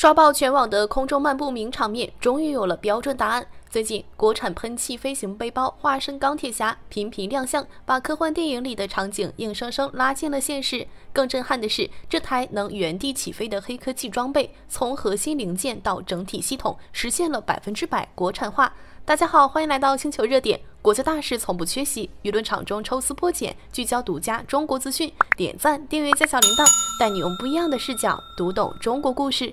刷爆全网的空中漫步名场面，终于有了标准答案。最近，国产喷气飞行背包化身钢铁侠，频频亮相，把科幻电影里的场景硬生生拉进了现实。更震撼的是，这台能原地起飞的黑科技装备，从核心零件到整体系统，实现了百分之百国产化。大家好，欢迎来到星球热点，国家大事从不缺席，舆论场中抽丝剥茧，聚焦独家中国资讯。点赞、订阅加小铃铛，带你用不一样的视角读懂中国故事。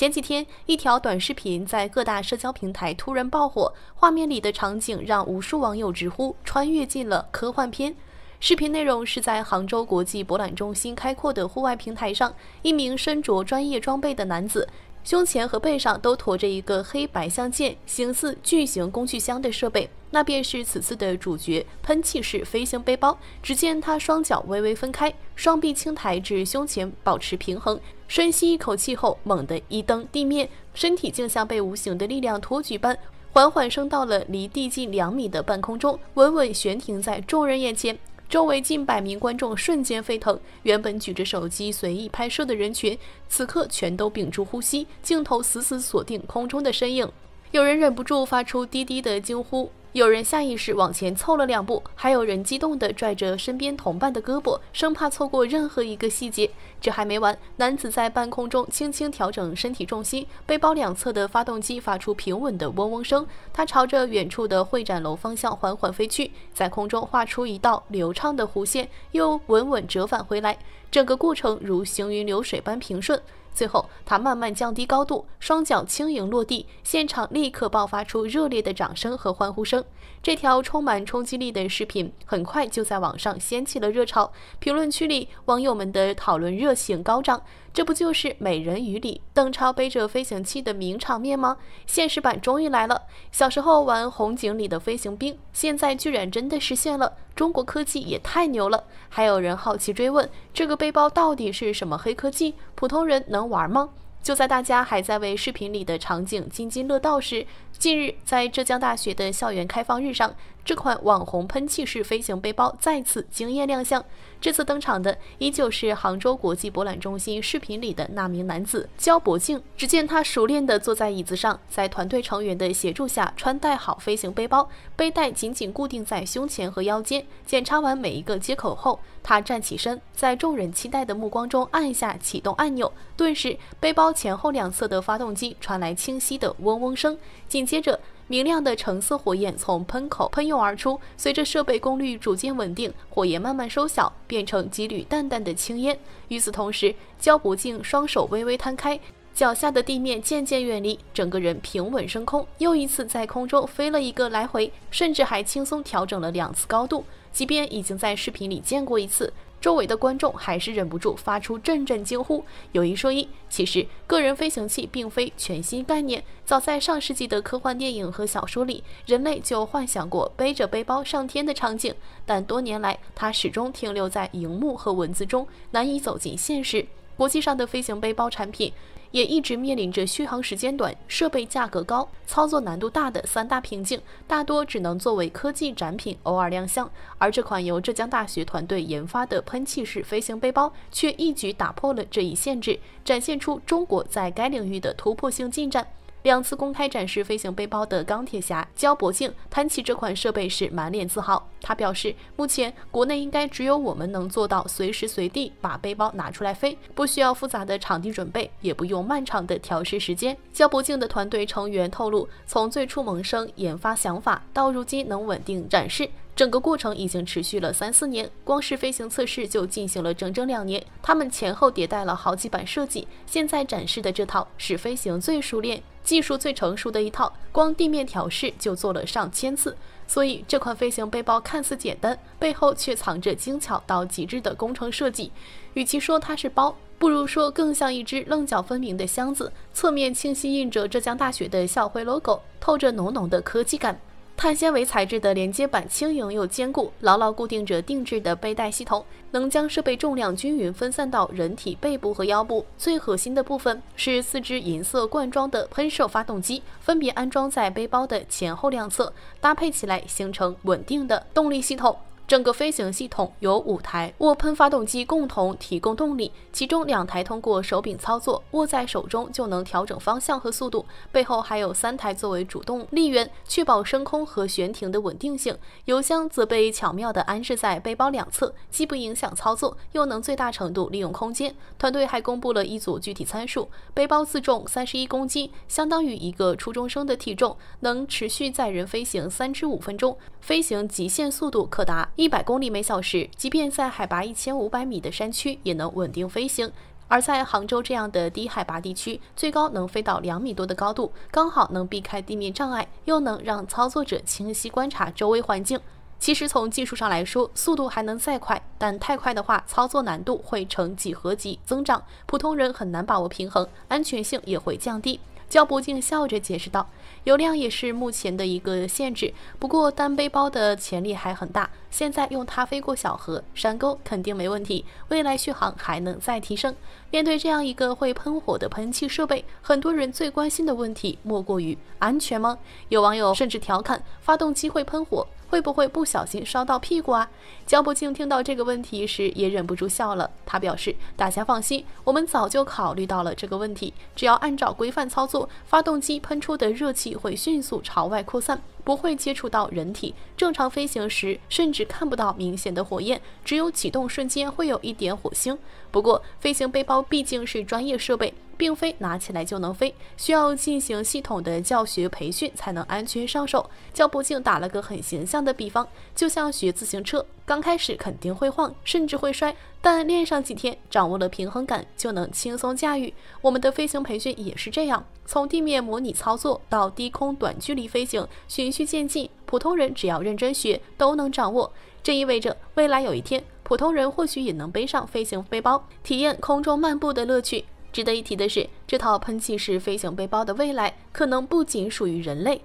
前几天，一条短视频在各大社交平台突然爆火，画面里的场景让无数网友直呼穿越进了科幻片。视频内容是在杭州国际博览中心开阔的户外平台上，一名身着专业装备的男子，胸前和背上都驮着一个黑白相间、形似巨型工具箱的设备。那便是此次的主角——喷气式飞行背包。只见他双脚微微分开，双臂轻抬至胸前，保持平衡。深吸一口气后，猛地一蹬地面，身体竟像被无形的力量托举般，缓缓升到了离地近两米的半空中，稳稳悬停在众人眼前。周围近百名观众瞬间沸腾，原本举着手机随意拍摄的人群，此刻全都屏住呼吸，镜头死死锁定空中的身影。有人忍不住发出低低的惊呼。有人下意识往前凑了两步，还有人激动地拽着身边同伴的胳膊，生怕错过任何一个细节。这还没完，男子在半空中轻轻调整身体重心，背包两侧的发动机发出平稳的嗡嗡声。他朝着远处的会展楼方向缓缓飞去，在空中画出一道流畅的弧线，又稳稳折返回来。整个过程如行云流水般平顺。最后，他慢慢降低高度，双脚轻盈落地，现场立刻爆发出热烈的掌声和欢呼声。这条充满冲击力的视频很快就在网上掀起了热潮，评论区里网友们的讨论热情高涨。这不就是《美人鱼》里邓超背着飞行器的名场面吗？现实版终于来了！小时候玩《红警》里的飞行兵，现在居然真的实现了，中国科技也太牛了！还有人好奇追问，这个背包到底是什么黑科技？普通人能玩吗？就在大家还在为视频里的场景津津乐道时，近日在浙江大学的校园开放日上。这款网红喷气式飞行背包再次惊艳亮相。这次登场的依旧是杭州国际博览中心视频里的那名男子焦博静。只见他熟练地坐在椅子上，在团队成员的协助下穿戴好飞行背包，背带紧紧固定在胸前和腰间。检查完每一个接口后，他站起身，在众人期待的目光中按下启动按钮。顿时，背包前后两侧的发动机传来清晰的嗡嗡声，紧接着。明亮的橙色火焰从喷口喷涌而出，随着设备功率逐渐稳定，火焰慢慢收小，变成几缕淡淡的青烟。与此同时，焦不静双手微微摊开，脚下的地面渐渐远离，整个人平稳升空，又一次在空中飞了一个来回，甚至还轻松调整了两次高度。即便已经在视频里见过一次。周围的观众还是忍不住发出阵阵惊呼。有一说一，其实个人飞行器并非全新概念，早在上世纪的科幻电影和小说里，人类就幻想过背着背包上天的场景，但多年来它始终停留在荧幕和文字中，难以走进现实。国际上的飞行背包产品也一直面临着续航时间短、设备价格高、操作难度大的三大瓶颈，大多只能作为科技展品偶尔亮相。而这款由浙江大学团队研发的喷气式飞行背包，却一举打破了这一限制，展现出中国在该领域的突破性进展。两次公开展示飞行背包的钢铁侠焦博静谈起这款设备时满脸自豪。他表示，目前国内应该只有我们能做到随时随地把背包拿出来飞，不需要复杂的场地准备，也不用漫长的调试时间。焦博静的团队成员透露，从最初萌生研发想法到如今能稳定展示，整个过程已经持续了三四年，光是飞行测试就进行了整整两年。他们前后迭代了好几版设计，现在展示的这套是飞行最熟练。技术最成熟的一套，光地面调试就做了上千次，所以这款飞行背包看似简单，背后却藏着精巧到极致的工程设计。与其说它是包，不如说更像一只棱角分明的箱子，侧面清晰印着浙江大学的校徽 logo，透着浓浓的科技感。碳纤维材质的连接板轻盈又坚固，牢牢固定着定制的背带系统，能将设备重量均匀分散到人体背部和腰部。最核心的部分是四只银色罐装的喷射发动机，分别安装在背包的前后两侧，搭配起来形成稳定的动力系统。整个飞行系统由五台涡喷发动机共同提供动力，其中两台通过手柄操作，握在手中就能调整方向和速度。背后还有三台作为主动力源，确保升空和悬停的稳定性。油箱则被巧妙地安置在背包两侧，既不影响操作，又能最大程度利用空间。团队还公布了一组具体参数：背包自重三十一公斤，相当于一个初中生的体重，能持续载人飞行三至五分钟，飞行极限速度可达。一百公里每小时，即便在海拔一千五百米的山区也能稳定飞行；而在杭州这样的低海拔地区，最高能飞到两米多的高度，刚好能避开地面障碍，又能让操作者清晰观察周围环境。其实从技术上来说，速度还能再快，但太快的话，操作难度会呈几何级增长，普通人很难把握平衡，安全性也会降低。焦博静笑着解释道：“油量也是目前的一个限制，不过单背包的潜力还很大。”现在用它飞过小河、山沟肯定没问题，未来续航还能再提升。面对这样一个会喷火的喷气设备，很多人最关心的问题莫过于安全吗？有网友甚至调侃：发动机会喷火，会不会不小心烧到屁股啊？江博清听到这个问题时也忍不住笑了。他表示：“大家放心，我们早就考虑到了这个问题，只要按照规范操作，发动机喷出的热气会迅速朝外扩散。”不会接触到人体。正常飞行时，甚至看不到明显的火焰，只有启动瞬间会有一点火星。不过，飞行背包毕竟是专业设备。并非拿起来就能飞，需要进行系统的教学培训才能安全上手。教不静打了个很形象的比方，就像学自行车，刚开始肯定会晃，甚至会摔，但练上几天，掌握了平衡感，就能轻松驾驭。我们的飞行培训也是这样，从地面模拟操作到低空短距离飞行，循序渐进。普通人只要认真学，都能掌握。这意味着未来有一天，普通人或许也能背上飞行背包，体验空中漫步的乐趣。值得一提的是，这套喷气式飞行背包的未来可能不仅属于人类。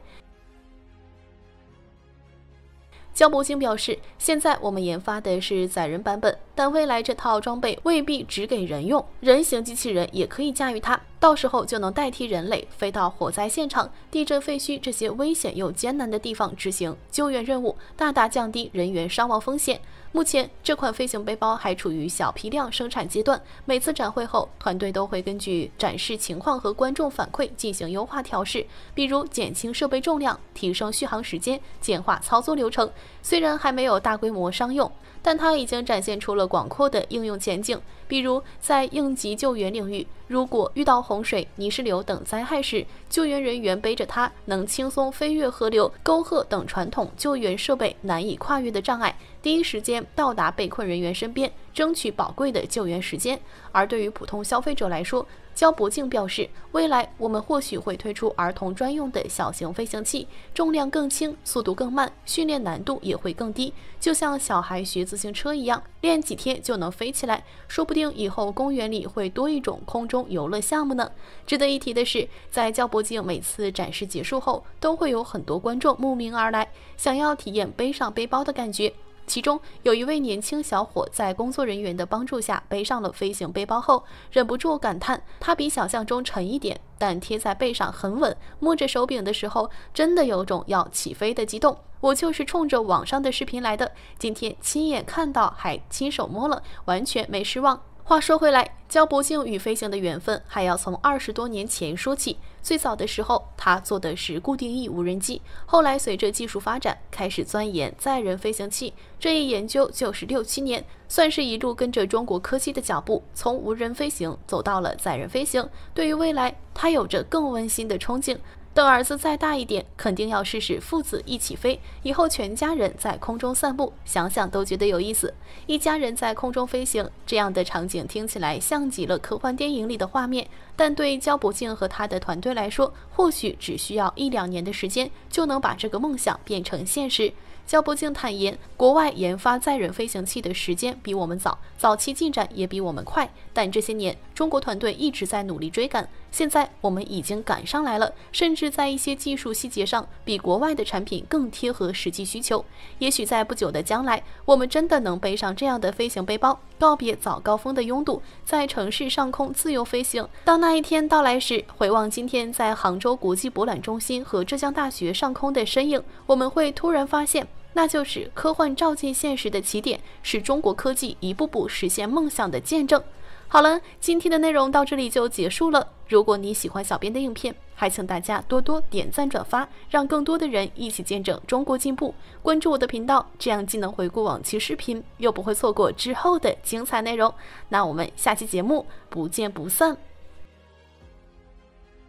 焦博兴表示：“现在我们研发的是载人版本。”但未来这套装备未必只给人用，人形机器人也可以驾驭它，到时候就能代替人类飞到火灾现场、地震废墟这些危险又艰难的地方执行救援任务，大大降低人员伤亡风险。目前这款飞行背包还处于小批量生产阶段，每次展会后，团队都会根据展示情况和观众反馈进行优化调试，比如减轻设备重量、提升续航时间、简化操作流程。虽然还没有大规模商用。但它已经展现出了广阔的应用前景，比如在应急救援领域，如果遇到洪水、泥石流等灾害时，救援人员背着它，能轻松飞越河流、沟壑等传统救援设备难以跨越的障碍。第一时间到达被困人员身边，争取宝贵的救援时间。而对于普通消费者来说，焦博静表示，未来我们或许会推出儿童专用的小型飞行器，重量更轻，速度更慢，训练难度也会更低。就像小孩学自行车一样，练几天就能飞起来。说不定以后公园里会多一种空中游乐项目呢。值得一提的是，在焦博静每次展示结束后，都会有很多观众慕名而来，想要体验背上背包的感觉。其中有一位年轻小伙，在工作人员的帮助下背上了飞行背包后，忍不住感叹：“它比想象中沉一点，但贴在背上很稳。摸着手柄的时候，真的有种要起飞的激动。我就是冲着网上的视频来的，今天亲眼看到，还亲手摸了，完全没失望。”话说回来，焦博静与飞行的缘分还要从二十多年前说起。最早的时候，他做的是固定翼无人机，后来随着技术发展，开始钻研载人飞行器。这一研究就是六七年，算是一路跟着中国科技的脚步，从无人飞行走到了载人飞行。对于未来，他有着更温馨的憧憬。等儿子再大一点，肯定要试试父子一起飞。以后全家人在空中散步，想想都觉得有意思。一家人在空中飞行，这样的场景听起来像极了科幻电影里的画面。但对焦博静和他的团队来说，或许只需要一两年的时间，就能把这个梦想变成现实。焦博静坦言，国外研发载人飞行器的时间比我们早，早期进展也比我们快。但这些年，中国团队一直在努力追赶，现在我们已经赶上来了，甚至在一些技术细节上，比国外的产品更贴合实际需求。也许在不久的将来，我们真的能背上这样的飞行背包，告别早高峰的拥堵，在城市上空自由飞行。到那。那一天到来时，回望今天在杭州国际博览中心和浙江大学上空的身影，我们会突然发现，那就是科幻照进现实的起点，是中国科技一步步实现梦想的见证。好了，今天的内容到这里就结束了。如果你喜欢小编的影片，还请大家多多点赞转发，让更多的人一起见证中国进步。关注我的频道，这样既能回顾往期视频，又不会错过之后的精彩内容。那我们下期节目不见不散。